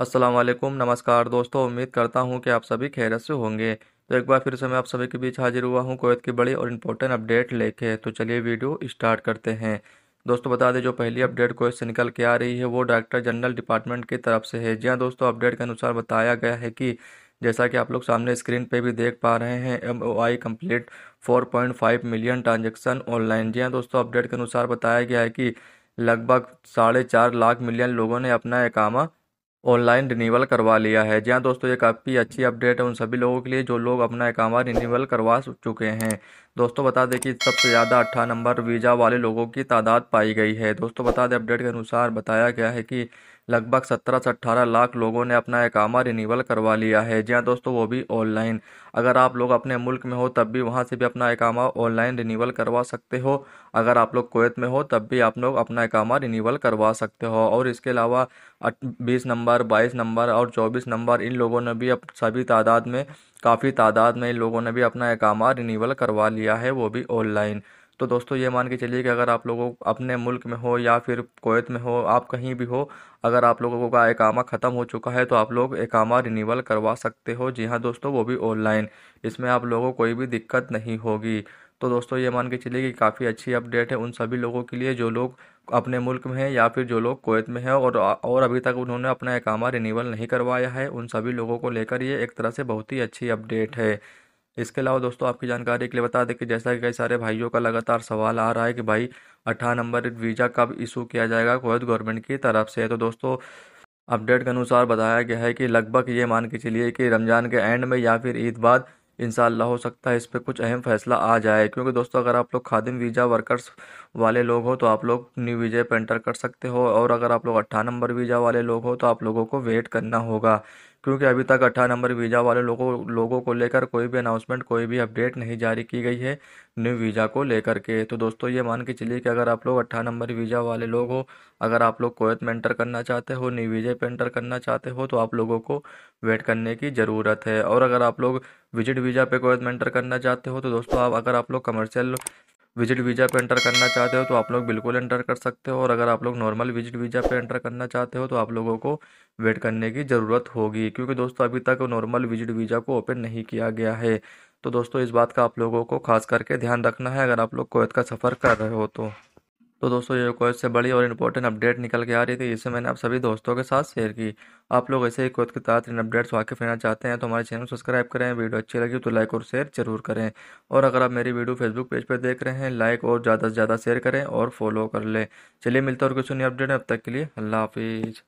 असलम नमस्कार दोस्तों उम्मीद करता हूँ कि आप सभी खैरत से होंगे तो एक बार फिर से मैं आप सभी के बीच हाजिर हुआ हूँ कोयत की बड़ी और इम्पोर्टेंट अपडेट लेके तो चलिए वीडियो स्टार्ट करते हैं दोस्तों बता दें जो पहली अपडेट कोयत से निकल के आ रही है वो डायरेक्टर जनरल डिपार्टमेंट की तरफ से है जी हाँ दोस्तों अपडेट के अनुसार बताया गया है कि जैसा कि आप लोग सामने स्क्रीन पर भी देख पा रहे हैं M O I complete four point five million transaction online जी हाँ दोस्तों अपडेट के अनुसार बताया गया है कि लगभग साढ़े चार लाख मिलियन लोगों ने अपना एकामा ऑनलाइन रिन्यूअल करवा लिया है जी हाँ दोस्तों ये काफ़ी अच्छी अपडेट है उन सभी लोगों के लिए जो लोग अपना इकामा रिन्यूअल करवा चुके हैं दोस्तों बता दें कि सबसे ज़्यादा अट्ठारह नंबर वीज़ा वाले लोगों की तादाद पाई गई है दोस्तों बता दें अपडेट के अनुसार बताया गया है कि लगभग सत्रह से अट्ठारह लाख लोगों ने अपना एकामा रिनीवल करवा लिया है जी हाँ दोस्तों वो भी ऑनलाइन अगर आप लोग अपने मुल्क में हो तब भी वहाँ से भी अपना एकामा ऑनलाइन रिनीवल करवा सकते हो अगर आप लोग कोत में हो तब भी आप लोग अपना एकामा रिनीवल करवा सकते हो और इसके अलावा बीस नंबर बाईस नंबर और चौबीस नंबर इन लोगों ने भी सभी तादाद में काफ़ी तादाद में इन लोगों ने भी अपना एकामा रिनीवल करवा लिया है वो भी ऑनलाइन तो दोस्तों ये मान के चलिए कि अगर आप लोगों अपने मुल्क में हो या फिर कोत में हो आप कहीं भी हो अगर आप लोगों का एकामा ख़त्म हो चुका है तो आप लोग एकामा रिनीवल करवा सकते हो जी हाँ दोस्तों वो भी ऑनलाइन इसमें आप लोगों को कोई भी दिक्कत नहीं होगी तो दोस्तों ये मान के चलिए कि काफ़ी अच्छी अपडेट है उन सभी लोगों के लिए जो लोग अपने मुल्क में हैं या फिर जो लोग कोत में हैं और और अभी तक उन्होंने अपना एकामा रिनीवल नहीं करवाया है उन सभी लोगों को लेकर ये एक तरह से बहुत ही अच्छी अपडेट है इसके अलावा दोस्तों आपकी जानकारी के लिए बता दें कि जैसा कि कई सारे भाइयों का लगातार सवाल आ रहा है कि भाई अठारह नंबर वीज़ा कब इशू किया जाएगा कोवैत गवर्नमेंट की तरफ से तो दोस्तों अपडेट के अनुसार बताया गया है कि लगभग ये मान के चलिए कि रमज़ान के एंड में या फिर ईद बाद इंशाल्लाह हो सकता है इस पर कुछ अहम फैसला आ जाए क्योंकि दोस्तों अगर आप लोग खादिम वीज़ा वर्कर्स वाले लोग हो तो आप लोग न्यू वीज़े पर एंटर कर सकते हो और अगर आप लोग अट्ठा नंबर वीज़ा वाले लोग हो तो आप लोगों को वेट करना होगा क्योंकि अभी तक अट्ठारह नंबर वीज़ा वाले लोगों लोगों को लेकर कोई भी अनाउंसमेंट कोई भी अपडेट नहीं जारी की गई है न्यू वीज़ा को लेकर के तो दोस्तों ये मान के चलिए कि अगर आप लोग अट्ठारह नंबर वीज़ा वाले लोग हो अगर आप लोग कोयत में एंटर करना चाहते हो न्यू वीज़े पर एंटर करना चाहते हो तो आप लोगों को वेट करने की ज़रूरत है और अगर आप लोग विजिट वीज़ा पे कोयत में एंटर करना चाहते हो तो दोस्तों आप अगर आप लोग कमर्शियल विजिट वीज़ा पे एंटर करना चाहते हो तो आप लोग बिल्कुल एंटर कर सकते हो और अगर आप लोग नॉर्मल विजिट वीज़ा पे एंटर करना चाहते हो तो आप लोगों को वेट करने की ज़रूरत होगी क्योंकि दोस्तों अभी तक नॉर्मल विजिट वीज़ा को ओपन नहीं किया गया है तो दोस्तों इस बात का आप लोगों को खास करके ध्यान रखना है अगर आप लोग कोयत का सफ़र कर रहे हो तो तो दोस्तों ये कोई से बड़ी और इंपॉर्टेंट अपडेट निकल के आ रही थी इसे मैंने आप सभी दोस्तों के साथ शेयर की आप लोग ऐसे ही कोत के तहत इन अपडेट्स वाकिफ रहना चाहते हैं तो हमारे चैनल सब्सक्राइब करें वीडियो अच्छी लगी तो लाइक और शेयर जरूर करें और अगर आप मेरी वीडियो फेसबुक पेज पर देख रहे हैं लाइक और ज़्यादा से ज़्यादा शेयर करें और फॉलो कर लें चलिए मिलता और कुछ नहीं अपडेट अब तक के लिए अल्लाह हाफिज़